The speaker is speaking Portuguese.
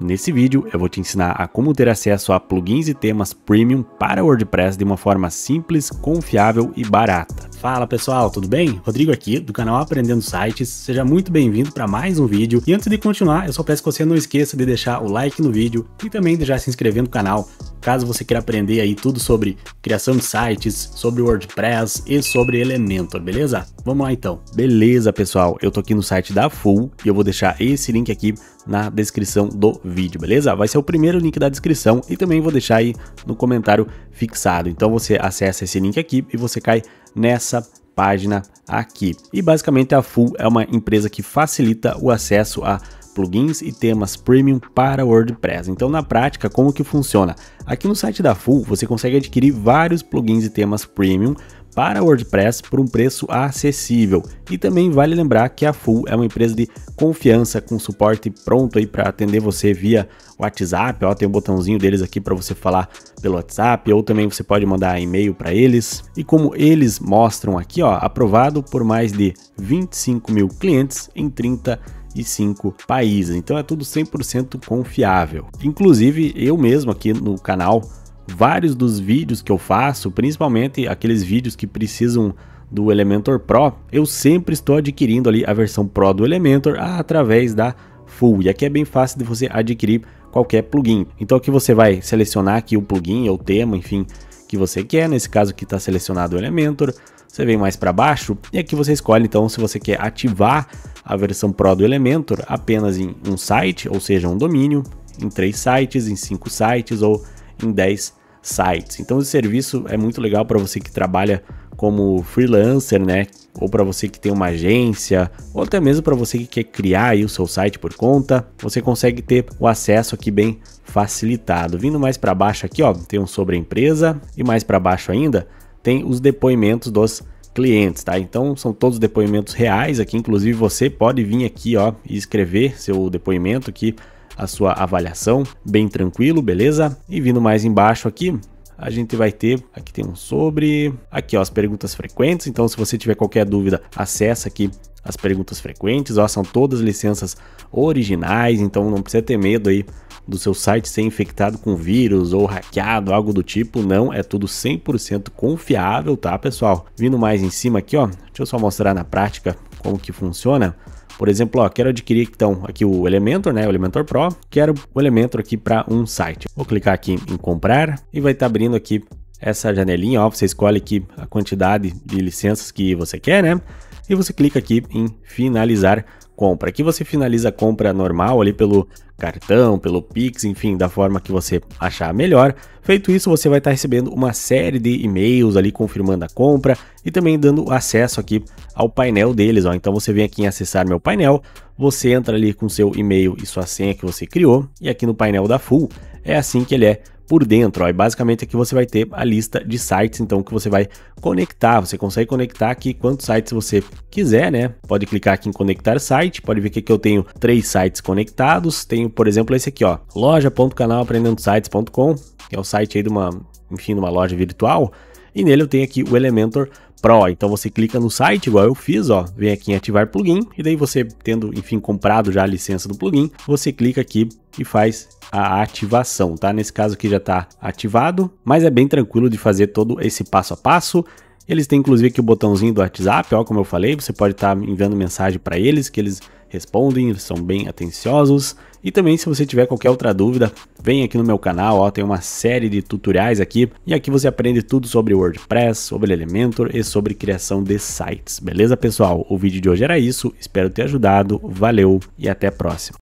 Nesse vídeo eu vou te ensinar a como ter acesso a plugins e temas premium para WordPress de uma forma simples, confiável e barata. Fala pessoal, tudo bem? Rodrigo aqui do canal Aprendendo Sites, seja muito bem-vindo para mais um vídeo. E antes de continuar, eu só peço que você não esqueça de deixar o like no vídeo e também de já se inscrever no canal caso você queira aprender aí tudo sobre criação de sites, sobre WordPress e sobre Elementor, beleza? Vamos lá então. Beleza, pessoal, eu tô aqui no site da Full e eu vou deixar esse link aqui na descrição do vídeo, beleza? Vai ser o primeiro link da descrição e também vou deixar aí no comentário fixado. Então você acessa esse link aqui e você cai nessa página aqui. E basicamente a Full é uma empresa que facilita o acesso a plugins e temas premium para WordPress. Então, na prática, como que funciona? Aqui no site da Full, você consegue adquirir vários plugins e temas premium para WordPress por um preço acessível. E também vale lembrar que a Full é uma empresa de confiança com suporte pronto aí para atender você via WhatsApp, ó, tem um botãozinho deles aqui para você falar pelo WhatsApp ou também você pode mandar e-mail para eles. E como eles mostram aqui, ó, aprovado por mais de 25 mil clientes em 30 25 países. Então é tudo 100% confiável. Inclusive, eu mesmo aqui no canal, vários dos vídeos que eu faço, principalmente aqueles vídeos que precisam do Elementor Pro, eu sempre estou adquirindo ali a versão Pro do Elementor através da Full. E aqui é bem fácil de você adquirir qualquer plugin. Então aqui você vai selecionar aqui o plugin é ou tema, enfim, que você quer, nesse caso aqui está selecionado o Elementor, é você vem mais para baixo e aqui você escolhe então se você quer ativar a versão Pro do Elementor apenas em um site, ou seja, um domínio, em três sites, em cinco sites ou em 10 sites. Então esse serviço é muito legal para você que trabalha como freelancer, né? Ou para você que tem uma agência, ou até mesmo para você que quer criar aí o seu site por conta, você consegue ter o acesso aqui bem facilitado. Vindo mais para baixo aqui, ó, tem um sobre a empresa e mais para baixo ainda tem os depoimentos dos clientes, tá? Então são todos depoimentos reais aqui, inclusive você pode vir aqui, ó, e escrever seu depoimento aqui a sua avaliação, bem tranquilo, beleza? E vindo mais embaixo aqui, a gente vai ter, aqui tem um sobre, aqui ó, as perguntas frequentes, então se você tiver qualquer dúvida, acessa aqui as perguntas frequentes, ó, são todas licenças originais, então não precisa ter medo aí do seu site ser infectado com vírus ou hackeado, algo do tipo, não, é tudo 100% confiável, tá, pessoal? Vindo mais em cima aqui, ó, deixa eu só mostrar na prática como que funciona. Por exemplo, ó, quero adquirir então aqui o Elementor, né, o Elementor Pro, quero o Elementor aqui para um site. Vou clicar aqui em comprar e vai estar tá abrindo aqui essa janelinha, ó, você escolhe aqui a quantidade de licenças que você quer, né? E você clica aqui em finalizar compra. Aqui você finaliza a compra normal ali pelo cartão, pelo Pix, enfim, da forma que você achar melhor. Feito isso, você vai estar recebendo uma série de e-mails ali confirmando a compra e também dando acesso aqui ao painel deles, ó. Então você vem aqui em acessar meu painel, você entra ali com seu e-mail e sua senha que você criou e aqui no painel da Full é assim que ele é por dentro. Ó. E basicamente aqui é você vai ter a lista de sites, então, que você vai conectar. Você consegue conectar aqui quantos sites você quiser, né? Pode clicar aqui em conectar site, pode ver que aqui eu tenho três sites conectados. Tenho, por exemplo, esse aqui, ó, loja.canalaprendendosites.com, que é o site aí de uma, enfim, de uma loja virtual e nele eu tenho aqui o Elementor Pro. Então você clica no site, igual eu fiz, ó, vem aqui em ativar plugin, e daí você tendo, enfim, comprado já a licença do plugin, você clica aqui e faz a ativação, tá? Nesse caso aqui já está ativado, mas é bem tranquilo de fazer todo esse passo a passo. Eles têm inclusive aqui o botãozinho do WhatsApp, ó, como eu falei, você pode estar tá enviando mensagem para eles, que eles respondem, são bem atenciosos. E também se você tiver qualquer outra dúvida, vem aqui no meu canal, ó, tem uma série de tutoriais aqui e aqui você aprende tudo sobre WordPress, sobre Elementor e sobre criação de sites. Beleza, pessoal? O vídeo de hoje era isso, espero ter ajudado. Valeu e até a próxima.